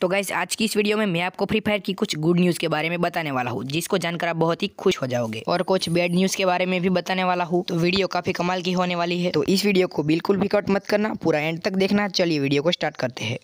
तो गाइस आज की इस वीडियो में मैं आपको फ्री फायर की कुछ गुड न्यूज़ के बारे में बताने वाला हूँ जिसको जानकर आप बहुत ही खुश हो जाओगे और कुछ बैड न्यूज़ के बारे में भी बताने वाला हूँ तो वीडियो काफ़ी कमाल की होने वाली है तो इस वीडियो को बिल्कुल भी कट मत करना पूरा एंड तक देखना चलिए वीडियो को स्टार्ट करते हैं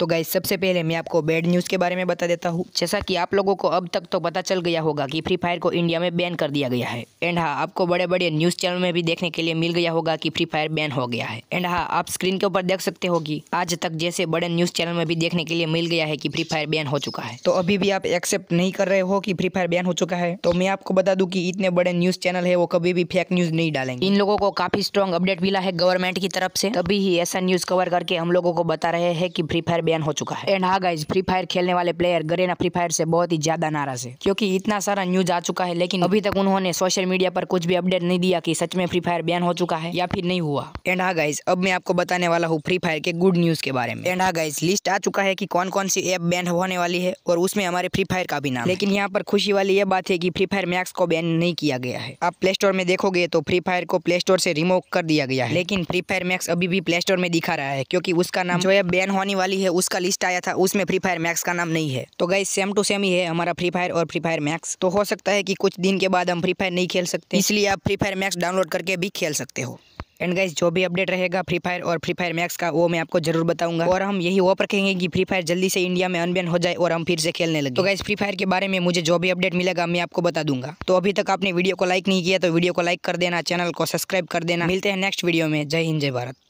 तो गाइज सबसे पहले मैं आपको बैड न्यूज़ के बारे में बता देता हूँ जैसा कि आप लोगों को अब तक तो पता चल गया होगा कि फ्री फायर को इंडिया में बैन कर दिया गया है एंड हाँ आपको बड़े बड़े न्यूज़ चैनल में भी देखने के लिए मिल गया होगा कि फ्री फायर बैन हो गया है एंड हाँ आप स्क्रीन के ऊपर देख सकते हो कि आज तक जैसे बड़े न्यूज़ चैनल में भी देखने के लिए मिल गया है कि फ्री फायर बैन हो चुका है तो अभी भी आप एक्सेप्ट नहीं कर रहे हो कि फ्री फायर बैन हो चुका है तो मैं आपको बता दूँ कि इतने बड़े न्यूज़ चैनल है वो कभी भी फेक न्यूज़ नहीं डालेंगे इन लोगों को काफ़ी स्ट्रॉन्ग अपडेट मिला है गवर्नमेंट की तरफ से तभी ही ऐसा न्यूज़ कवर करके हम लोगों को बता रहे हैं कि फ्री फायर बैन हो चुका है एंड हाँ गाइज फ्री फायर खेलने वाले प्लेयर गरेना फ्री फायर से बहुत ही ज्यादा नाराज है क्योंकि इतना सारा न्यूज आ चुका है लेकिन अभी तक उन्होंने सोशल मीडिया पर कुछ भी अपडेट नहीं दिया कि सच में फ्री फायर बैन हो चुका है या फिर नहीं हुआ एंड हाँ गाइज अब मैं आपको बताने वाला हूँ फ्री फायर के गुड न्यूज के बारे में एंड हाँ गाइज लिस्ट आ चुका है की कौन कौन सी एप बैन होने वाली है और उसमें हमारे फ्री फायर का भी नाम लेकिन यहाँ पर खुशी वाली ये बात है की फ्री फायर मैक्स को बैन नहीं किया गया है आप प्ले स्टोर में देखोगे तो फ्री फायर को प्ले स्टोर से रिमूव कर दिया गया है लेकिन फ्री फायर मैक्स अभी भी प्ले स्टोर में दिखा रहा है क्योंकि उसका नाम जो है बैन होने वाली है उसका लिस्ट आया था उसमें फ्री फायर मैक्स का नाम नहीं है तो गाइस सेम टू सेम ही है हमारा फ्री फायर और फ्री फायर मैक्स तो हो सकता है कि कुछ दिन के बाद हम फ्री फायर नहीं खेल सकते इसलिए आप फ्री फायर मैक्स डाउनलोड करके भी खेल सकते हो एंड गाइस जो भी अपडेट रहेगा फ्री फायर और फ्री फायर मैक्स का वो मैं आपको जरूर बताऊंगा और हम यही होप रखेंगे कि फ्री फायर जल्दी से इंडिया में अनबैन हो जाए और हम फिर से खेलने लगे तो गाइस फ्री फायर के बारे में मुझे जो भी अपडेट मिलेगा मैं आपको बता दूंगा तो अभी तक आपने वीडियो को लाइक नहीं किया तो वीडियो को लाइक कर देना चैनल को सब्सक्राइब कर देना मिलते हैं नेक्स्ट वीडियो में जय हिंद जय भारत